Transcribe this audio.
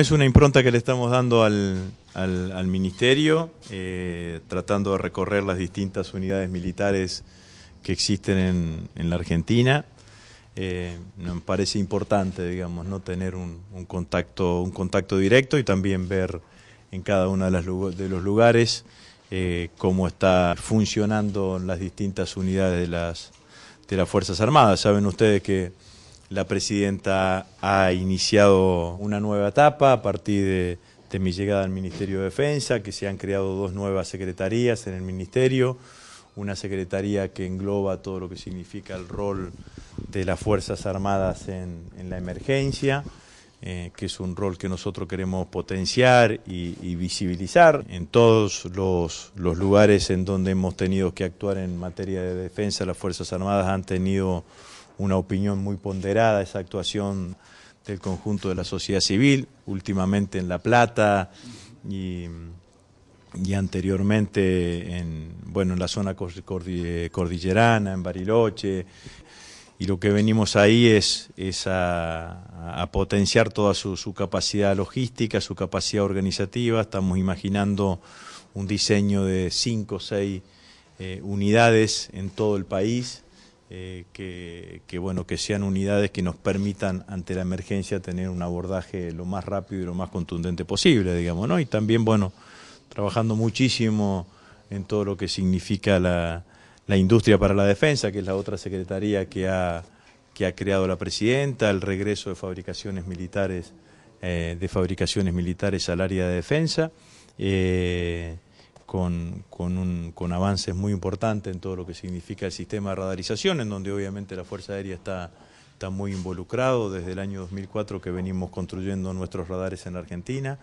Es una impronta que le estamos dando al, Ministerio, eh, tratando de recorrer las distintas unidades militares que existen en, la Argentina. Me eh, parece importante, digamos, no tener un, contacto, un contacto directo y también ver en cada uno de, de los lugares eh, cómo está funcionando las distintas unidades de las, de las Fuerzas Armadas. Saben ustedes que la presidenta ha iniciado una nueva etapa a partir de, mi llegada al Ministerio de Defensa, que se han creado dos nuevas secretarías en el Ministerio, una secretaría que engloba todo lo que significa el rol de las Fuerzas Armadas en, la emergencia, eh, que es un rol que nosotros queremos potenciar y, visibilizar en todos los, los, lugares en donde hemos tenido que actuar en materia de defensa. Las Fuerzas Armadas han tenido una opinión muy ponderada, esa actuación del conjunto de la sociedad civil, últimamente en La Plata y, anteriormente en, bueno, en la zona cordillerana, en Bariloche. Y lo que venimos ahí es, a, potenciar toda su, capacidad logística, su capacidad organizativa. Estamos imaginando un diseño de cinco o seis eh, unidades en todo el país eh, que, bueno, que sean unidades que nos permitan ante la emergencia tener un abordaje lo más rápido y lo más contundente posible, digamos, ¿no? Y también, bueno, trabajando muchísimo en todo lo que significa la, la industria para la defensa, que es la otra secretaría que ha, que ha creado la presidenta, el regreso de fabricaciones militares, eh, de fabricaciones militares al área de defensa. Eh, con, con, un, con avances muy importantes en todo lo que significa el sistema de radarización, en donde obviamente la Fuerza Aérea está, está muy involucrado desde el año 2004 que venimos construyendo nuestros radares en Argentina.